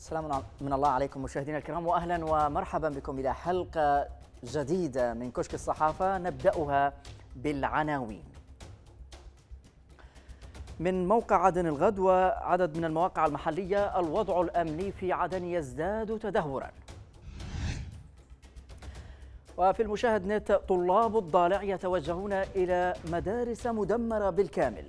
السلام من الله عليكم مشاهدينا الكرام واهلا ومرحبا بكم الى حلقه جديده من كشك الصحافه نبداها بالعناوين. من موقع عدن الغد وعدد من المواقع المحليه الوضع الامني في عدن يزداد تدهورا. وفي المشاهد نت طلاب الضالع يتوجهون الى مدارس مدمره بالكامل.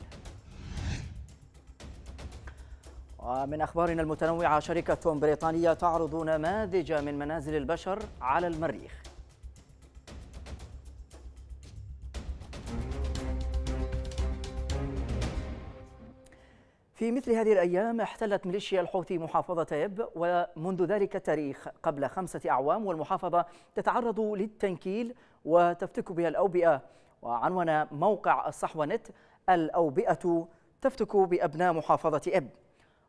ومن أخبارنا المتنوعة شركة بريطانية تعرض نماذج من منازل البشر على المريخ في مثل هذه الأيام احتلت ميليشيا الحوثي محافظة يب ومنذ ذلك التاريخ قبل خمسة أعوام والمحافظة تتعرض للتنكيل وتفتك بها الأوبئة وعنون موقع الصحوة نت الأوبئة تفتك بأبناء محافظة إب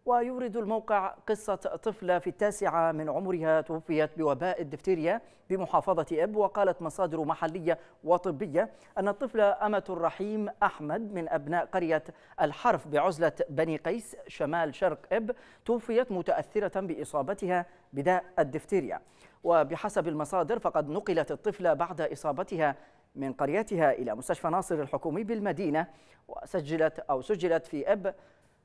ويورد الموقع قصة طفلة في التاسعة من عمرها توفيت بوباء الدفتيريا بمحافظة إب وقالت مصادر محلية وطبية أن الطفلة أمة الرحيم أحمد من أبناء قرية الحرف بعزلة بني قيس شمال شرق إب توفيت متأثرة بإصابتها بداء الدفتيريا وبحسب المصادر فقد نقلت الطفلة بعد إصابتها من قريتها إلى مستشفى ناصر الحكومي بالمدينة وسجلت أو سجلت في أب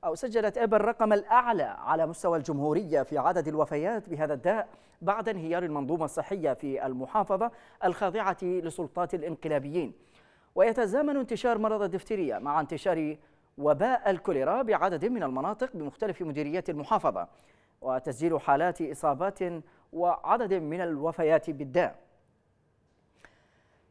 أو سجلت إبر الرقم الأعلى على مستوى الجمهورية في عدد الوفيات بهذا الداء بعد انهيار المنظومة الصحية في المحافظة الخاضعة لسلطات الانقلابيين ويتزامن انتشار مرض الدفتيريا مع انتشار وباء الكوليرا بعدد من المناطق بمختلف مديريات المحافظة وتسجيل حالات إصابات وعدد من الوفيات بالداء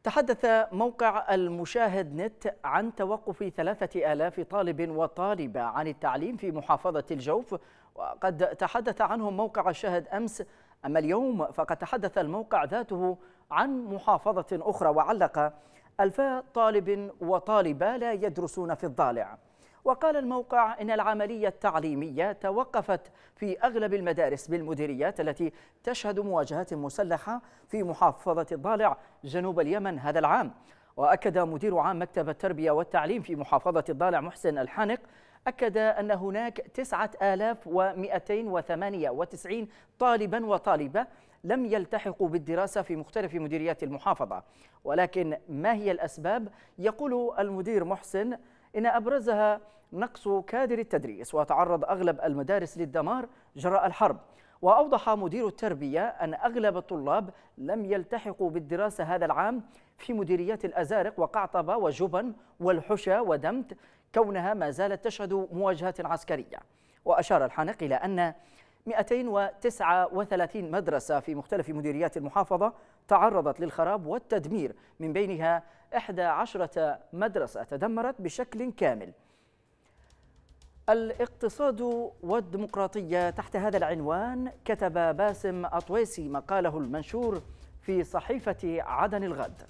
تحدث موقع المشاهد نت عن توقف ثلاثة آلاف طالب وطالبة عن التعليم في محافظة الجوف وقد تحدث عنهم موقع الشاهد أمس أما اليوم فقد تحدث الموقع ذاته عن محافظة أخرى وعلق ألفا طالب وطالبة لا يدرسون في الضالع وقال الموقع إن العملية التعليمية توقفت في أغلب المدارس بالمديريات التي تشهد مواجهات مسلحة في محافظة الضالع جنوب اليمن هذا العام وأكد مدير عام مكتب التربية والتعليم في محافظة الضالع محسن الحانق أكد أن هناك 9298 طالبا وطالبة لم يلتحقوا بالدراسة في مختلف مديريات المحافظة ولكن ما هي الأسباب؟ يقول المدير محسن إن أبرزها نقص كادر التدريس وتعرض أغلب المدارس للدمار جراء الحرب وأوضح مدير التربية أن أغلب الطلاب لم يلتحقوا بالدراسة هذا العام في مديريات الأزارق وقعطبة وجبن والحشا ودمت كونها ما زالت تشهد مواجهات عسكرية وأشار الحانق إلى أن 239 مدرسة في مختلف مديريات المحافظة تعرضت للخراب والتدمير من بينها 11 مدرسة تدمرت بشكل كامل الاقتصاد والديمقراطية تحت هذا العنوان كتب باسم أطويسي مقاله المنشور في صحيفة عدن الغد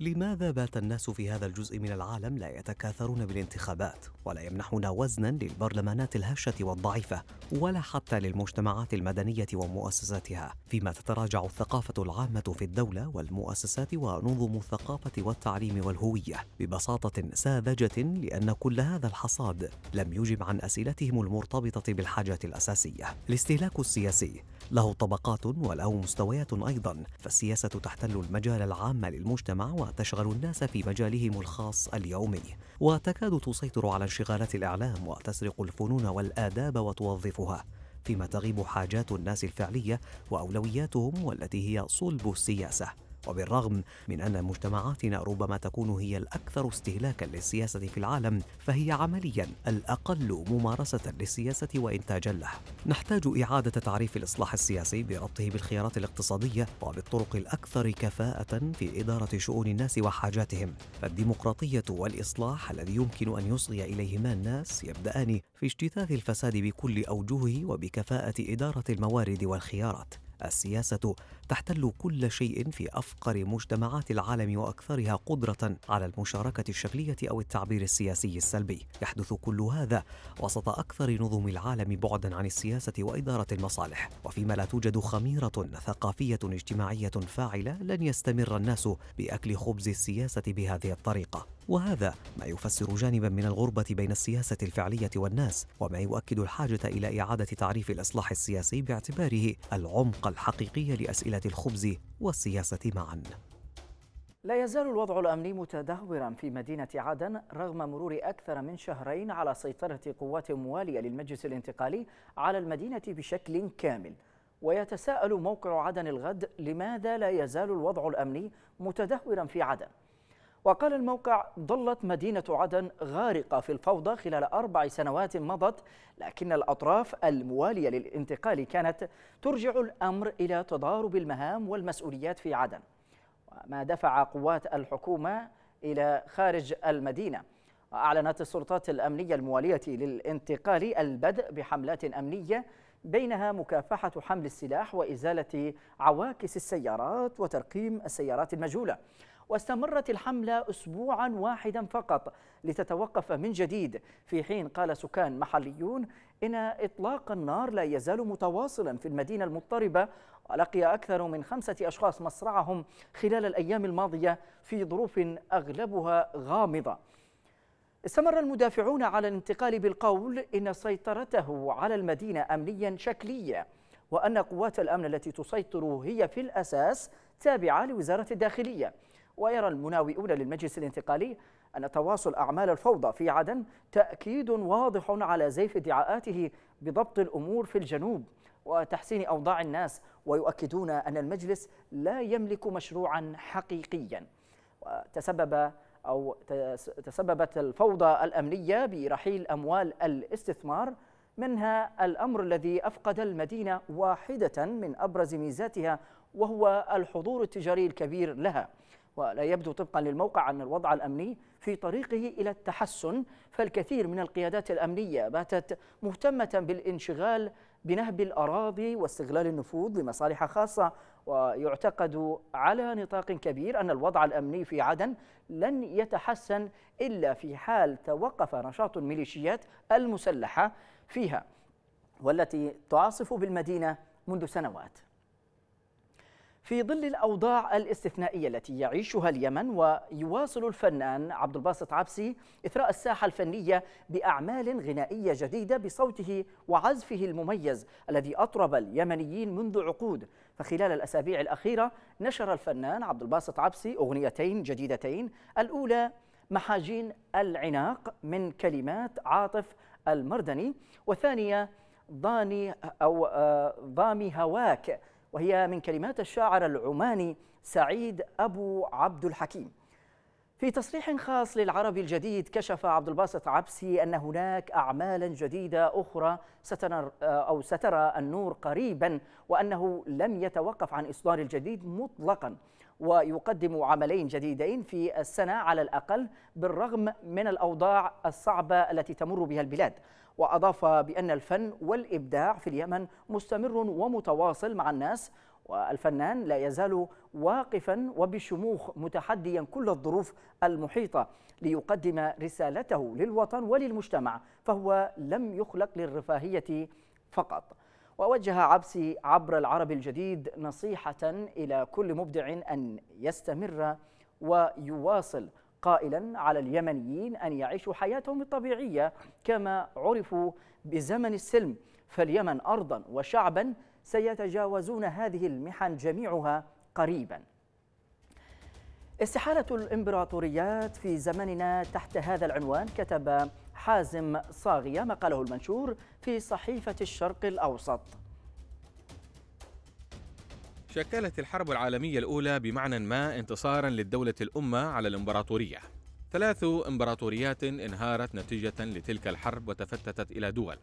لماذا بات الناس في هذا الجزء من العالم لا يتكاثرون بالانتخابات ولا يمنحون وزنا للبرلمانات الهشه والضعيفه ولا حتى للمجتمعات المدنيه ومؤسساتها فيما تتراجع الثقافه العامه في الدوله والمؤسسات ونظم الثقافه والتعليم والهويه ببساطه ساذجه لان كل هذا الحصاد لم يجب عن اسئلتهم المرتبطه بالحاجات الاساسيه الاستهلاك السياسي له طبقات وله مستويات أيضا فالسياسة تحتل المجال العام للمجتمع وتشغل الناس في مجالهم الخاص اليومي وتكاد تسيطر على انشغالات الإعلام وتسرق الفنون والآداب وتوظفها فيما تغيب حاجات الناس الفعلية وأولوياتهم والتي هي صلب السياسة وبالرغم من أن مجتمعاتنا ربما تكون هي الأكثر استهلاكا للسياسة في العالم فهي عمليا الأقل ممارسة للسياسة وإنتاجا له نحتاج إعادة تعريف الإصلاح السياسي بربطه بالخيارات الاقتصادية وبالطرق الأكثر كفاءة في إدارة شؤون الناس وحاجاتهم فالديمقراطية والإصلاح الذي يمكن أن يصغي إليهما الناس يبدأان في اجتثاث الفساد بكل أوجهه وبكفاءة إدارة الموارد والخيارات السياسة تحتل كل شيء في أفقر مجتمعات العالم وأكثرها قدرة على المشاركة الشكلية أو التعبير السياسي السلبي يحدث كل هذا وسط أكثر نظم العالم بعدا عن السياسة وإدارة المصالح وفيما لا توجد خميرة ثقافية اجتماعية فاعلة لن يستمر الناس بأكل خبز السياسة بهذه الطريقة وهذا ما يفسر جانبا من الغربة بين السياسة الفعلية والناس وما يؤكد الحاجة إلى إعادة تعريف الإصلاح السياسي باعتباره العمق الحقيقية لأسئلة الخبز والسياسة معا لا يزال الوضع الأمني متدهورا في مدينة عدن رغم مرور أكثر من شهرين على سيطرة قوات موالية للمجلس الانتقالي على المدينة بشكل كامل ويتساءل موقع عدن الغد لماذا لا يزال الوضع الأمني متدهورا في عدن وقال الموقع ظلت مدينة عدن غارقة في الفوضى خلال أربع سنوات مضت لكن الأطراف الموالية للانتقال كانت ترجع الأمر إلى تضارب المهام والمسؤوليات في عدن وما دفع قوات الحكومة إلى خارج المدينة وأعلنت السلطات الأمنية الموالية للانتقال البدء بحملات أمنية بينها مكافحة حمل السلاح وإزالة عواكس السيارات وترقيم السيارات المجهولة واستمرت الحملة أسبوعا واحدا فقط لتتوقف من جديد في حين قال سكان محليون إن إطلاق النار لا يزال متواصلا في المدينة المضطربة ولقي أكثر من خمسة أشخاص مصرعهم خلال الأيام الماضية في ظروف أغلبها غامضة استمر المدافعون على الانتقال بالقول إن سيطرته على المدينة أمنيا شكلية وأن قوات الأمن التي تسيطر هي في الأساس تابعة لوزارة الداخلية ويرى المناوئون للمجلس الانتقالي أن تواصل أعمال الفوضى في عدن تأكيد واضح على زيف ادعاءاته بضبط الأمور في الجنوب وتحسين أوضاع الناس ويؤكدون أن المجلس لا يملك مشروعا حقيقيا وتسبب أو تسببت الفوضى الأمنية برحيل أموال الاستثمار منها الأمر الذي أفقد المدينة واحدة من أبرز ميزاتها وهو الحضور التجاري الكبير لها ولا يبدو طبقا للموقع أن الوضع الأمني في طريقه إلى التحسن فالكثير من القيادات الأمنية باتت مهتمة بالانشغال بنهب الأراضي واستغلال النفوذ لمصالح خاصة ويعتقد على نطاق كبير أن الوضع الأمني في عدن لن يتحسن إلا في حال توقف نشاط الميليشيات المسلحة فيها والتي تعاصف بالمدينة منذ سنوات في ظل الأوضاع الاستثنائية التي يعيشها اليمن ويواصل الفنان عبد الباسط عبسي إثراء الساحة الفنية بأعمال غنائية جديدة بصوته وعزفه المميز الذي أطرب اليمنيين منذ عقود فخلال الأسابيع الأخيرة نشر الفنان عبد الباسط عبسي أغنيتين جديدتين الأولى محاجين العناق من كلمات عاطف المردني والثانية ضاني أو آه، ضامي هواك وهي من كلمات الشاعر العماني سعيد أبو عبد الحكيم في تصريح خاص للعربي الجديد كشف عبد الباسط عبسي أن هناك أعمالا جديدة أخرى ستنر آه، أو سترى النور قريبا وأنه لم يتوقف عن إصدار الجديد مطلقا ويقدم عملين جديدين في السنة على الأقل بالرغم من الأوضاع الصعبة التي تمر بها البلاد وأضاف بأن الفن والإبداع في اليمن مستمر ومتواصل مع الناس والفنان لا يزال واقفا وبشموخ متحديا كل الظروف المحيطة ليقدم رسالته للوطن وللمجتمع فهو لم يخلق للرفاهية فقط ووجه عبسي عبر العرب الجديد نصيحة إلى كل مبدع أن يستمر ويواصل قائلا على اليمنيين أن يعيشوا حياتهم الطبيعية كما عرفوا بزمن السلم فاليمن أرضا وشعبا سيتجاوزون هذه المحن جميعها قريبا استحالة الإمبراطوريات في زمننا تحت هذا العنوان كتب حازم صاغية مقاله المنشور في صحيفة الشرق الأوسط شكلت الحرب العالمية الأولى بمعنى ما انتصارا للدولة الأمة على الإمبراطورية ثلاث إمبراطوريات انهارت نتيجة لتلك الحرب وتفتتت إلى دول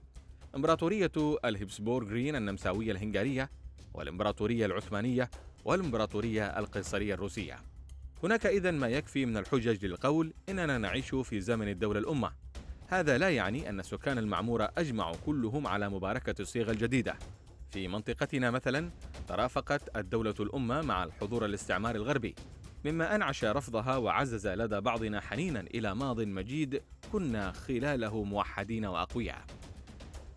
إمبراطورية الهبسبورغرين النمساوية الهنغارية والإمبراطورية العثمانية والإمبراطورية القيصرية الروسية هناك إذا ما يكفي من الحجج للقول إننا نعيش في زمن الدولة الأمة هذا لا يعني أن سكان المعمورة أجمعوا كلهم على مباركة الصيغة الجديدة في منطقتنا مثلا ترافقت الدولة الأمة مع الحضور الاستعماري الغربي مما أنعش رفضها وعزز لدى بعضنا حنينا إلى ماض مجيد كنا خلاله موحدين وأقوياء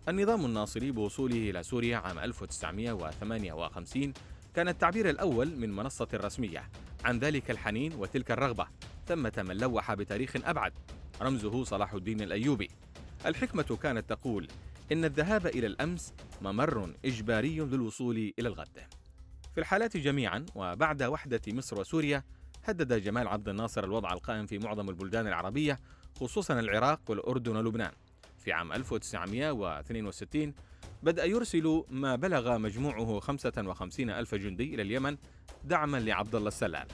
النظام الناصري بوصوله إلى سوريا عام 1958 كان التعبير الأول من منصة رسمية عن ذلك الحنين وتلك الرغبة ثمة من لوح بتاريخ أبعد رمزه صلاح الدين الأيوبي الحكمة كانت تقول إن الذهاب إلى الأمس ممر إجباري للوصول إلى الغد في الحالات جميعا وبعد وحدة مصر وسوريا هدد جمال عبد الناصر الوضع القائم في معظم البلدان العربية خصوصا العراق والأردن ولبنان في عام 1962 بدأ يرسل ما بلغ مجموعه 55 ألف جندي إلى اليمن دعما لعبد الله السلال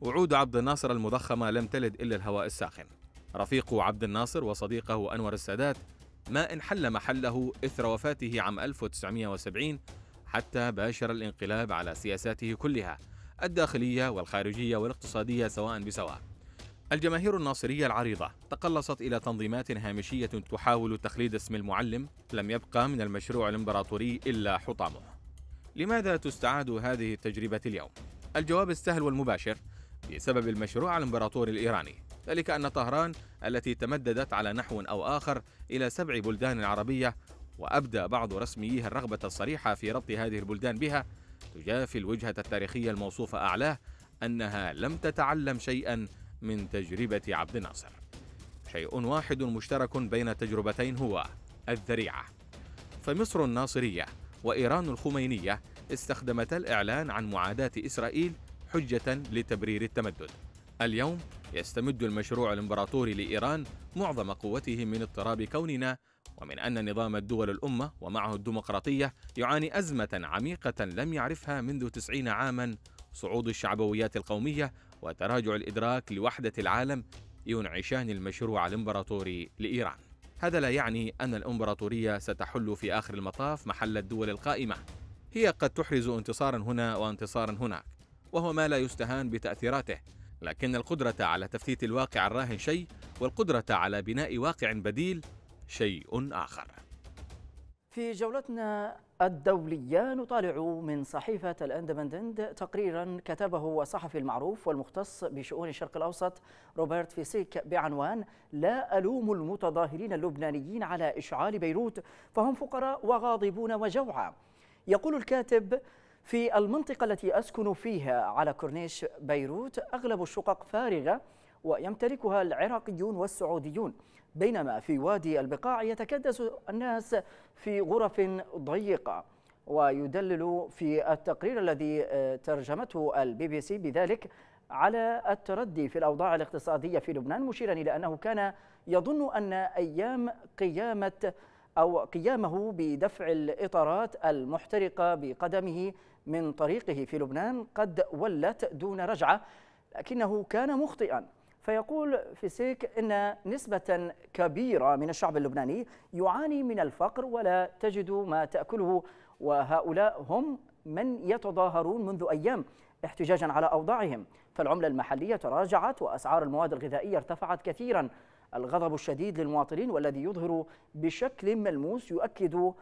وعود عبد الناصر المضخمة لم تلد إلا الهواء الساخن رفيق عبد الناصر وصديقه أنور السادات ما إن حل محله إثر وفاته عام 1970 حتى باشر الانقلاب على سياساته كلها الداخلية والخارجية والاقتصادية سواء بسواء الجماهير الناصرية العريضة تقلصت إلى تنظيمات هامشية تحاول تخليد اسم المعلم لم يبقى من المشروع الإمبراطوري إلا حطامه لماذا تستعاد هذه التجربة اليوم؟ الجواب السهل والمباشر بسبب المشروع الامبراطوري الإيراني ذلك أن طهران التي تمددت على نحو أو آخر إلى سبع بلدان عربية وأبدى بعض رسمييها الرغبة الصريحة في ربط هذه البلدان بها تجافي الوجهة التاريخية الموصوفة أعلاه أنها لم تتعلم شيئا من تجربة عبد الناصر شيء واحد مشترك بين التجربتين هو الذريعة فمصر الناصرية وإيران الخمينية استخدمتا الإعلان عن معاداة إسرائيل حجة لتبرير التمدد. اليوم يستمد المشروع الامبراطوري لإيران معظم قوته من اضطراب كوننا ومن أن نظام الدول الأمة ومعه الديمقراطية يعاني أزمة عميقة لم يعرفها منذ تسعين عاما صعود الشعبويات القومية وتراجع الإدراك لوحدة العالم ينعشان المشروع الامبراطوري لإيران هذا لا يعني أن الامبراطورية ستحل في آخر المطاف محل الدول القائمة هي قد تحرز انتصارا هنا وانتصارا هناك وهو ما لا يستهان بتأثيراته لكن القدرة على تفتيت الواقع الراهن شيء والقدرة على بناء واقع بديل شيء آخر في جولتنا الدولية نطالع من صحيفة الاندبندنت تقريرا كتبه الصحفي المعروف والمختص بشؤون الشرق الأوسط روبرت فيسيك بعنوان لا ألوم المتظاهرين اللبنانيين على إشعال بيروت فهم فقراء وغاضبون وجوعى يقول الكاتب في المنطقة التي أسكن فيها على كورنيش بيروت أغلب الشقق فارغة ويمتلكها العراقيون والسعوديون بينما في وادي البقاع يتكدس الناس في غرف ضيقة ويدلل في التقرير الذي آه، ترجمته البي بي سي بذلك على التردي في الأوضاع الاقتصادية في لبنان مشيرا إلى أنه كان يظن أن أيام قيامة أو قيامه بدفع الإطارات المحترقة بقدمه من طريقه في لبنان قد ولت دون رجعة لكنه كان مخطئا فيقول فيسيك إن نسبة كبيرة من الشعب اللبناني يعاني من الفقر ولا تجد ما تأكله وهؤلاء هم من يتظاهرون منذ أيام احتجاجا على أوضاعهم فالعملة المحلية تراجعت وأسعار المواد الغذائية ارتفعت كثيرا الغضب الشديد للمواطنين والذي يظهر بشكل ملموس يؤكد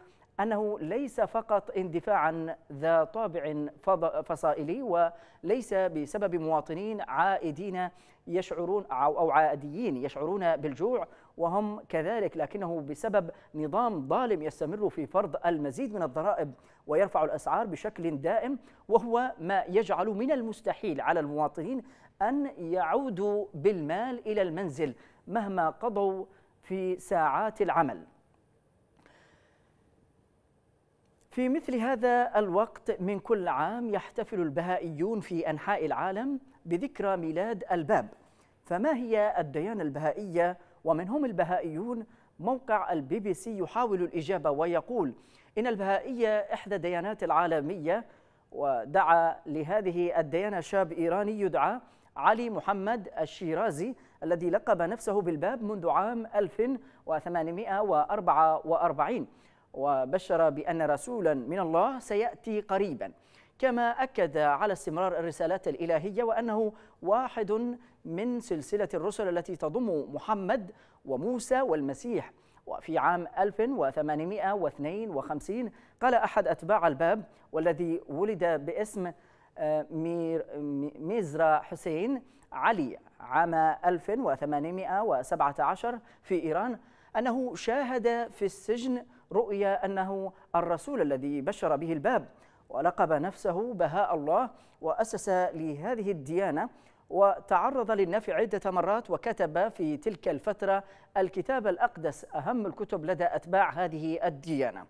أنه ليس فقط اندفاعا ذا طابع فصائلي وليس بسبب مواطنين عائدين يشعرون أو عاديين يشعرون بالجوع وهم كذلك لكنه بسبب نظام ظالم يستمر في فرض المزيد من الضرائب ويرفع الأسعار بشكل دائم وهو ما يجعل من المستحيل على المواطنين أن يعودوا بالمال إلى المنزل مهما قضوا في ساعات العمل في مثل هذا الوقت من كل عام يحتفل البهائيون في أنحاء العالم بذكرى ميلاد الباب فما هي الديانة البهائية ومن هم البهائيون موقع البي بي سي يحاول الإجابة ويقول إن البهائية إحدى الديانات العالمية ودعا لهذه الديانة شاب إيراني يدعى علي محمد الشيرازي الذي لقب نفسه بالباب منذ عام 1844 وبشر بأن رسولا من الله سيأتي قريبا كما أكد على استمرار الرسالات الإلهية وأنه واحد من سلسلة الرسل التي تضم محمد وموسى والمسيح وفي عام 1852 قال أحد أتباع الباب والذي ولد باسم آه، ميزرا حسين علي عام 1817 في إيران أنه شاهد في السجن رؤي أنه الرسول الذي بشر به الباب ولقب نفسه بهاء الله وأسس لهذه الديانة وتعرض للنفي عدة مرات وكتب في تلك الفترة الكتاب الأقدس أهم الكتب لدى أتباع هذه الديانة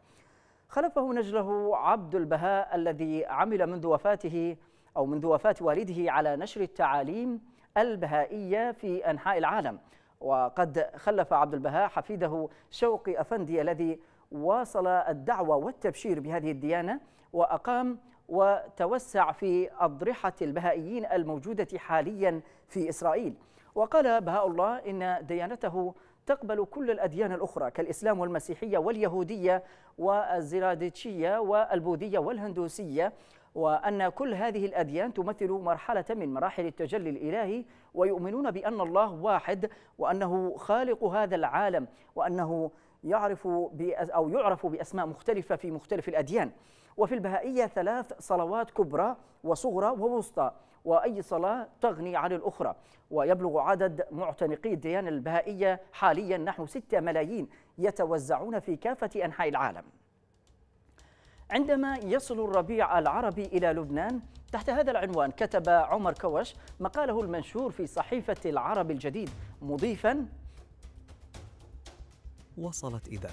خلفه نجله عبد البهاء الذي عمل منذ وفاته أو منذ وفاة والده على نشر التعاليم البهائية في أنحاء العالم وقد خلف عبد البهاء حفيده شوقي أفندي الذي واصل الدعوة والتبشير بهذه الديانة وأقام وتوسع في أضرحة البهائيين الموجودة حاليا في إسرائيل وقال بهاء الله إن ديانته تقبل كل الأديان الأخرى كالإسلام والمسيحية واليهودية والزرادتشية والبوذية والهندوسية وأن كل هذه الأديان تمثل مرحلة من مراحل التجلي الإلهي ويؤمنون بأن الله واحد وأنه خالق هذا العالم وأنه يعرف أو يعرف بأسماء مختلفة في مختلف الأديان وفي البهائية ثلاث صلوات كبرى وصغرى ووسطى وأي صلاة تغني عن الأخرى ويبلغ عدد معتنقي الديانة البهائية حاليا نحو 6 ملايين يتوزعون في كافة أنحاء العالم عندما يصل الربيع العربي إلى لبنان تحت هذا العنوان كتب عمر كوش مقاله المنشور في صحيفة العرب الجديد مضيفا وصلت إذن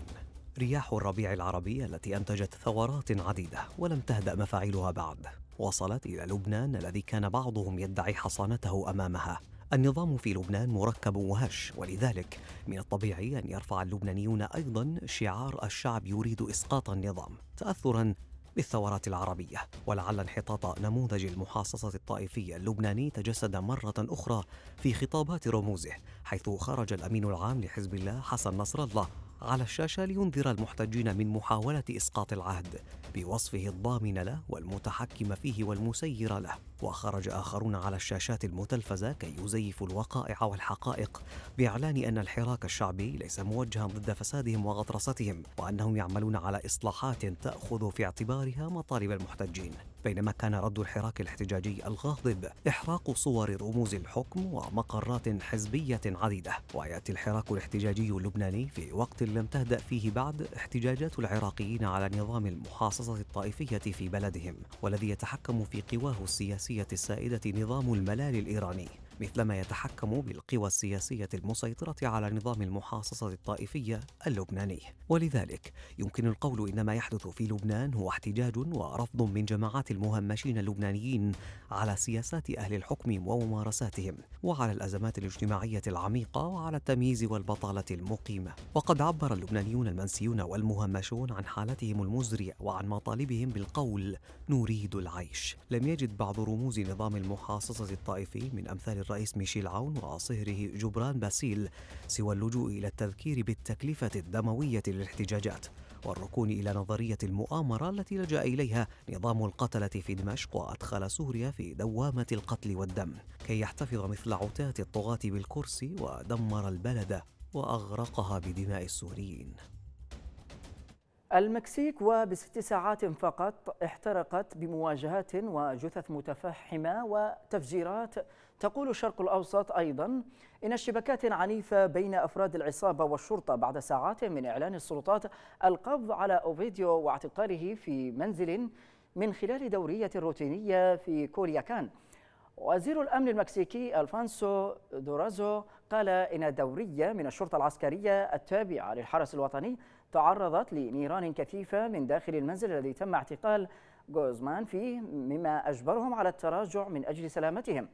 رياح الربيع العربي التي أنتجت ثورات عديدة ولم تهدأ مفاعلها بعد وصلت إلى لبنان الذي كان بعضهم يدعي حصانته أمامها النظام في لبنان مركب وهش ولذلك من الطبيعي أن يرفع اللبنانيون أيضا شعار الشعب يريد إسقاط النظام تأثرا بالثورات العربية ولعل انحطاط نموذج المحاصصة الطائفية اللبناني تجسد مرة أخرى في خطابات رموزه حيث خرج الأمين العام لحزب الله حسن نصر الله على الشاشة لينذر المحتجين من محاولة إسقاط العهد بوصفه الضامن له والمتحكم فيه والمسير له وخرج آخرون على الشاشات المتلفزة كي يزيفوا الوقائع والحقائق بإعلان أن الحراك الشعبي ليس موجها ضد فسادهم وغطرستهم وأنهم يعملون على إصلاحات تأخذ في اعتبارها مطالب المحتجين بينما كان رد الحراك الاحتجاجي الغاضب إحراق صور رموز الحكم ومقرات حزبية عديدة ويأتي الحراك الاحتجاجي اللبناني في وقت لم تهدأ فيه بعد احتجاجات العراقيين على نظام المحاصصة الطائفية في بلدهم والذي يتحكم في قواه السياسية السائدة نظام الملال الإيراني مثلما يتحكم بالقوى السياسية المسيطرة على نظام المحاصصة الطائفية اللبناني ولذلك يمكن القول إن ما يحدث في لبنان هو احتجاج ورفض من جماعات المهمشين اللبنانيين على سياسات أهل الحكم وممارساتهم وعلى الأزمات الاجتماعية العميقة وعلى التمييز والبطالة المقيمة وقد عبر اللبنانيون المنسيون والمهمشون عن حالتهم المزرية وعن مطالبهم بالقول نريد العيش لم يجد بعض رموز نظام المحاصصة الطائفي من أمثال للرئيس ميشيل عون وصهره جبران باسيل سوى اللجوء إلى التذكير بالتكلفة الدموية للاحتجاجات والركون إلى نظرية المؤامرة التي لجأ إليها نظام القتلة في دمشق وأدخل سوريا في دوامة القتل والدم كي يحتفظ مثل عتاة الطغاة بالكرسي ودمر البلد وأغرقها بدماء السوريين المكسيك وبست ساعات فقط احترقت بمواجهات وجثث متفحمة وتفجيرات تقول الشرق الأوسط أيضا إن اشتباكات عنيفة بين أفراد العصابة والشرطة بعد ساعات من إعلان السلطات القبض على أوفيديو واعتقاله في منزل من خلال دورية روتينية في كورياكان وزير الأمن المكسيكي ألفانسو دورازو قال إن دورية من الشرطة العسكرية التابعة للحرس الوطني تعرضت لنيران كثيفة من داخل المنزل الذي تم اعتقال جوزمان فيه مما أجبرهم على التراجع من أجل سلامتهم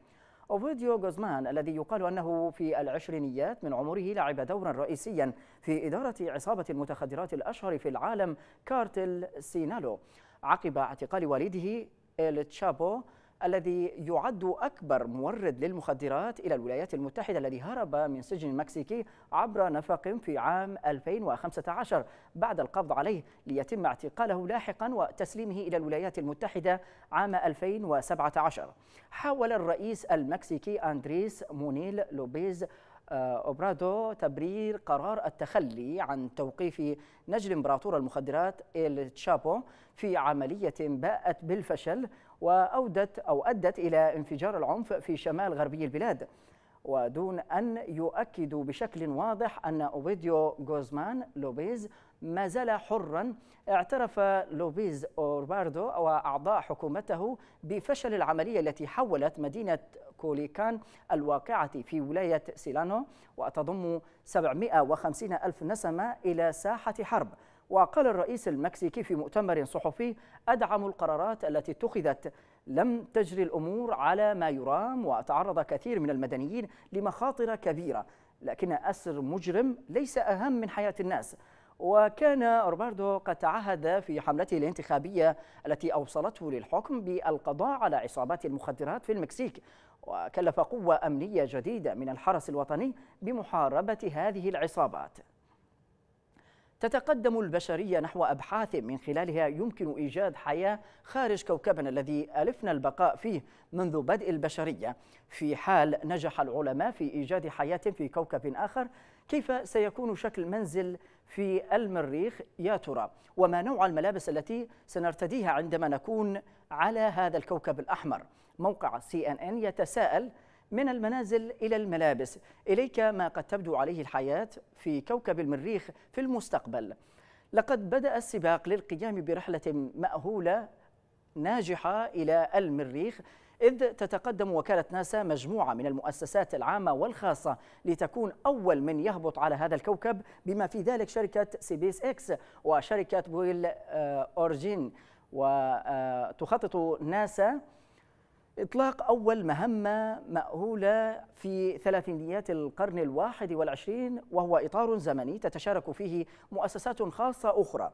أوفيديو جوزمان الذي يقال أنه في العشرينيات من عمره لعب دورا رئيسيا في إدارة عصابة المتخدرات الأشهر في العالم كارتل سينالو عقب اعتقال والده التشابو الذي يعد أكبر مورد للمخدرات إلى الولايات المتحدة الذي هرب من سجن مكسيكي عبر نفق في عام 2015 بعد القبض عليه ليتم اعتقاله لاحقا وتسليمه إلى الولايات المتحدة عام 2017 حاول الرئيس المكسيكي أندريس مونيل لوبيز آه، أوبرادو تبرير قرار التخلي عن توقيف نجل إمبراطور المخدرات إل تشابو في عملية باءت بالفشل وأودت أو أدت إلى انفجار العنف في شمال غربي البلاد ودون أن يؤكدوا بشكل واضح أن أوبيديو غوزمان لوبيز ما زال حرا اعترف لوبيز أورباردو وأعضاء حكومته بفشل العملية التي حولت مدينة كوليكان الواقعة في ولاية سيلانو وتضم 750 ألف نسمة إلى ساحة حرب وقال الرئيس المكسيكي في مؤتمر صحفي أدعم القرارات التي اتخذت لم تجري الأمور على ما يرام وتعرض كثير من المدنيين لمخاطر كبيرة لكن أسر مجرم ليس أهم من حياة الناس وكان أرباردو قد تعهد في حملته الانتخابية التي أوصلته للحكم بالقضاء على عصابات المخدرات في المكسيك وكلف قوة أمنية جديدة من الحرس الوطني بمحاربة هذه العصابات تتقدم البشرية نحو أبحاث من خلالها يمكن إيجاد حياة خارج كوكبنا الذي ألفنا البقاء فيه منذ بدء البشرية في حال نجح العلماء في إيجاد حياة في كوكب آخر كيف سيكون شكل منزل في المريخ يا ترى وما نوع الملابس التي سنرتديها عندما نكون على هذا الكوكب الأحمر موقع سي ان ان يتساءل من المنازل إلى الملابس إليك ما قد تبدو عليه الحياة في كوكب المريخ في المستقبل لقد بدأ السباق للقيام برحلة مأهولة ناجحة إلى المريخ إذ تتقدم وكالة ناسا مجموعة من المؤسسات العامة والخاصة لتكون أول من يهبط على هذا الكوكب بما في ذلك شركة سيبيس إكس وشركة بويل آه، أورجين وتخطط ناسا إطلاق أول مهمة مأهولة في ثلاثينيات القرن الواحد والعشرين وهو إطار زمني تتشارك فيه مؤسسات خاصة أخرى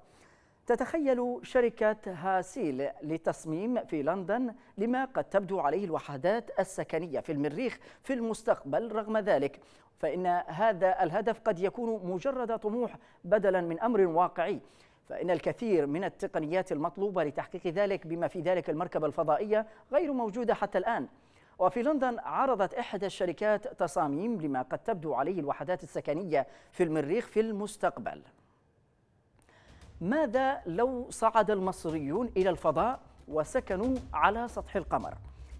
تتخيل شركة هاسيل للتصميم في لندن لما قد تبدو عليه الوحدات السكنية في المريخ في المستقبل رغم ذلك فإن هذا الهدف قد يكون مجرد طموح بدلا من أمر واقعي فإن الكثير من التقنيات المطلوبة لتحقيق ذلك بما في ذلك المركبة الفضائية غير موجودة حتى الآن وفي لندن عرضت إحدى الشركات تصاميم لما قد تبدو عليه الوحدات السكنية في المريخ في المستقبل ماذا لو صعد المصريون إلى الفضاء وسكنوا على سطح القمر؟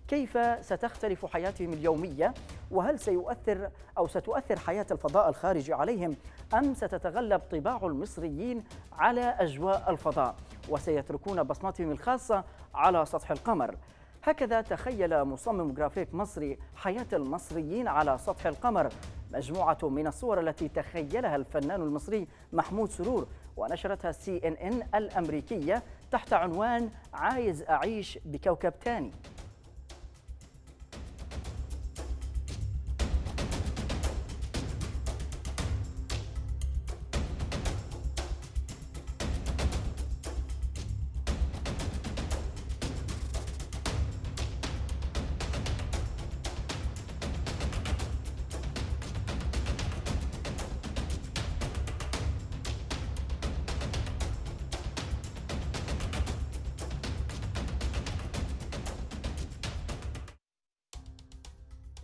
كيف ستختلف حياتهم اليومية وهل سيؤثر أو ستؤثر حياة الفضاء الخارجي عليهم أم ستتغلب طباع المصريين على أجواء الفضاء وسيتركون بصمتهم الخاصة على سطح القمر هكذا تخيل مصمم جرافيك مصري حياة المصريين على سطح القمر مجموعة من الصور التي تخيلها الفنان المصري محمود سرور ونشرتها سي ان ان الأمريكية تحت عنوان عايز أعيش بكوكب تاني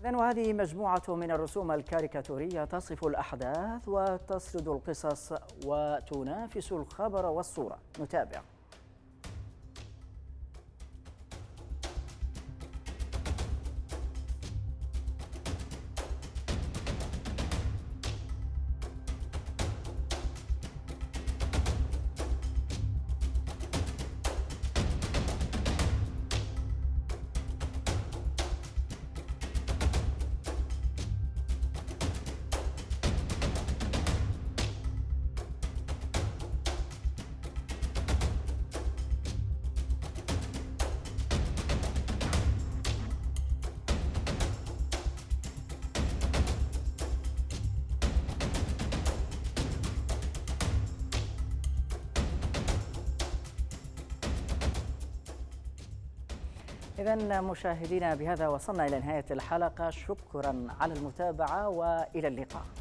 إذن وهذه مجموعة من الرسوم الكاريكاتورية تصف الأحداث وتسرد القصص وتنافس الخبر والصورة نتابع إذا مشاهدينا بهذا وصلنا إلى نهاية الحلقة شكرا على المتابعة وإلى اللقاء